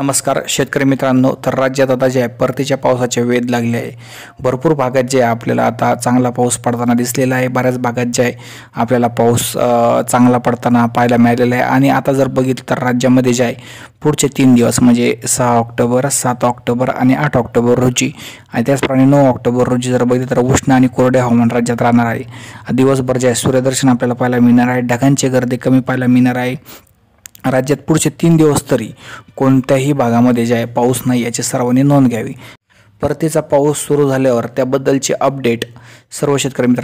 नमस्कार शेतकरी मित्रांनो तर राज्यात आता जे आहे परतीच्या पावसाचे वेध लागले आहे भरपूर भागात जे आहे आपल्याला आता चांगला पाऊस पडताना दिसलेला आहे बऱ्याच भागात जे आहे आपल्याला पाऊस चांगला पडताना पाहायला मिळालेला आहे आणि आता जर बघितलं तर राज्यामध्ये जे आहे पुढचे तीन दिवस म्हणजे सहा ऑक्टोबर सात ऑक्टोबर आणि आठ ऑक्टोबर रोजी आणि त्याचप्रमाणे नऊ ऑक्टोबर रोजी जर बघितलं तर उष्ण आणि कोरडे हवामान राज्यात राहणार आहे दिवसभर जे आहे सूर्यदर्शन आपल्याला पाहायला मिळणार आहे ढगांची गर्दी कमी पाहायला मिळणार आहे राज्यात पुढचे तीन दिवस तरी कोणत्याही भागामध्ये जे आहे पाऊस नाही याची सर्वांनी नोंद घ्यावी परतीचा पाऊस सुरू झाल्यावर त्याबद्दलचे अपडेट सर्व शेतकरी